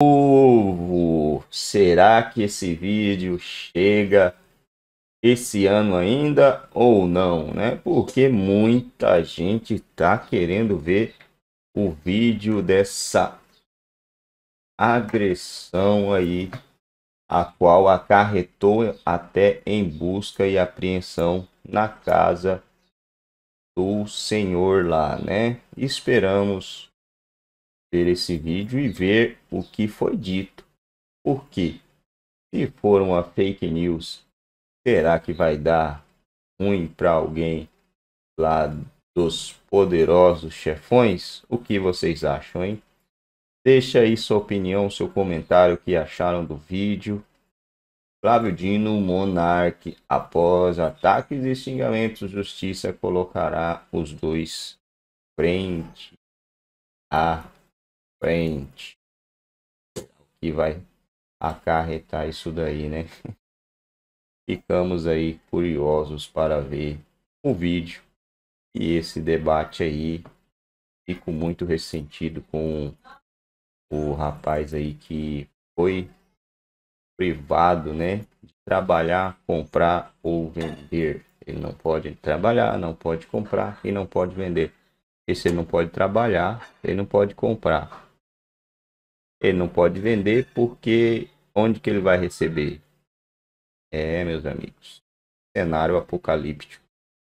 povo, será que esse vídeo chega esse ano ainda ou não, né? Porque muita gente tá querendo ver o vídeo dessa agressão aí a qual acarretou até em busca e apreensão na casa do Senhor lá, né? Esperamos ver esse vídeo e ver o que foi dito. Porque se for uma fake news, será que vai dar ruim para alguém lá dos poderosos chefões? O que vocês acham, hein? Deixa aí sua opinião, seu comentário, o que acharam do vídeo. Flávio Dino Monarque, após ataques e xingamentos, justiça colocará os dois frente a frente. Que vai acarretar isso daí, né? Ficamos aí curiosos para ver o vídeo e esse debate aí. Fico muito ressentido com o rapaz aí que foi privado, né? De trabalhar, comprar ou vender. Ele não pode trabalhar, não pode comprar e não pode vender. E se ele não pode trabalhar, ele não pode comprar. Ele não pode vender porque onde que ele vai receber? É, meus amigos, cenário apocalíptico.